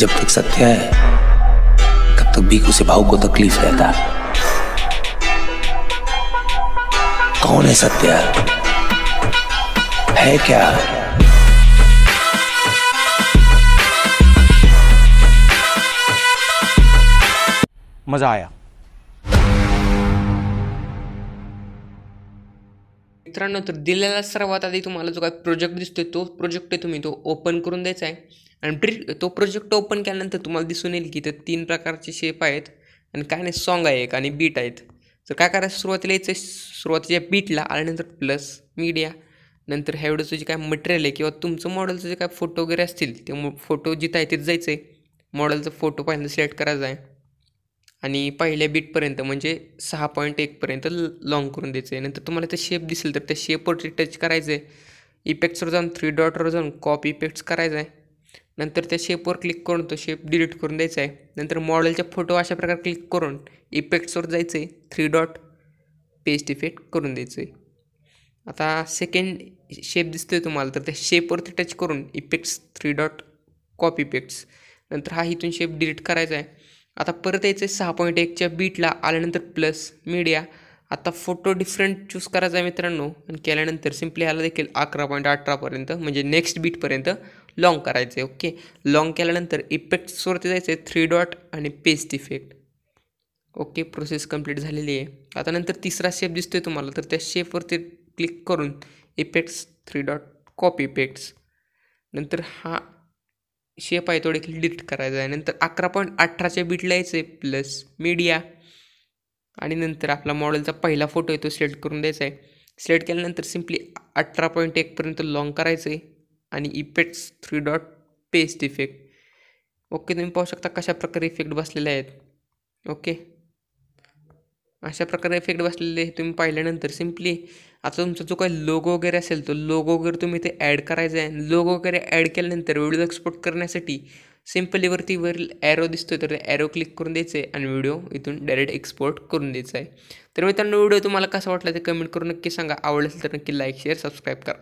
जब तक सत्य है तब तक तो भीखू उसे भाव को तकलीफ रहता कौन है सत्य है क्या मजा आया मित्रांनो तर दिलेला सर्वात आधी तुम्हाला जो का प्रोजेक्ट दिसतोय तो प्रोजेक्ट तुम्ही तो ओपन करून द्यायचा आहे आणि तो प्रोजेक्ट ओपन केल्यानंतर तुम्हाला दिसून येईल की ते तीन प्रकारचे शेप आहेत आणि काय नाही सॉन्ग आहे एक आणि बीट आहेत तर काय करायचं सुरुवातीला यायचं सुरुवातीच्या बीटला आल्यानंतर प्लस मीडिया नंतर ह्या जे काय मटेरियल आहे किंवा तुमचं मॉडेलचं जे काय फोटो वगैरे असतील ते फोटो जिथं आहे तिथं जायचं आहे मॉडेलचा फोटो पहिल्यांदा सिलेक्ट करायचा आहे आणि पहिल्या बीटपर्यंत म्हणजे सहा पॉईंट एकपर्यंत लॉंग करून द्यायचं आहे नंतर तुम्हाला ते शेप दिसेल तर त्या शेपवरती टच करायचं आहे इफेक्ट्सवर जाऊन थ्री डॉटवर जाऊन कॉपी इफेक्ट्स करायचं आहे नंतर त्या शेपवर क्लिक करून तो शेप डिलीट करून द्यायचा आहे नंतर मॉडेलच्या फोटो अशा प्रकारे क्लिक करून इफेक्ट्सवर जायचं आहे थ्री डॉट पेस्ट इफेक्ट करून द्यायचं आहे आता सेकंड शेप दिसतो आहे तुम्हाला तर त्या शेपवरती टच करून effects three dot copy effects नंतर हा इथून शेप डिलीट करायचा आहे आता परत यायचं आहे सहा पॉईंट एकच्या बीटला आल्यानंतर प्लस मीडिया आता फोटो डिफरंट चूज करायचा आहे मित्रांनो आणि केल्यानंतर सिम्पली ह्याला देखील अकरा पॉईंट अठरापर्यंत म्हणजे नेक्स्ट बीटपर्यंत लॉंग करायचं आहे ओके लॉंग केल्यानंतर इफेक्ट्सवरती जायचं आहे थ्री डॉट आणि paste effect okay process complete झालेली आहे आता नंतर तिसरा शेप दिसतोय तुम्हाला तर त्या शेपवरती क्लिक करून effects three dot copy effects नंतर हा शेप आहे तो देखील डिलीट करायचा आहे नंतर अकरा पॉईंट अठराच्या बीटला यायचं आहे प्लस मीडिया आणि नंतर आपला मॉडेलचा पहिला फोटो आहे तो सिलेक्ट करून द्यायचा आहे सिलेक्ट केल्यानंतर सिम्पली अठरा पॉईंट एकपर्यंत लॉंग करायचं आहे आणि effects three dot paste effect okay तुम्ही पाहू शकता कशा प्रकारे इफेक्ट बसलेले आहेत ओके अशा प्रकारे इफेक्ट बसलेले तुम्ही पाहिल्यानंतर सिम्पली आता तुमचा जो काही लोगो वगैरे असेल तो लोगो वगैरे तुम्ही इथे ॲड करायचा आहे लोगो वगैरे ॲड केल्यानंतर व्हिडिओ एक्सपोर्ट करण्यासाठी सिम्पली वरती वरील ॲरो दिसतोय तर ते ॲरो क्लिक करून द्यायचं आहे आणि व्हिडिओ इथून डायरेक्ट एक्सपोर्ट करून द्यायचा आहे तर मित्रांनो व्हिडिओ तुम्हाला कसा वाटला ते कमेंट करून नक्की सांगा आवडलं असेल तर नक्की लाईक शेअर सबस्क्राईब करा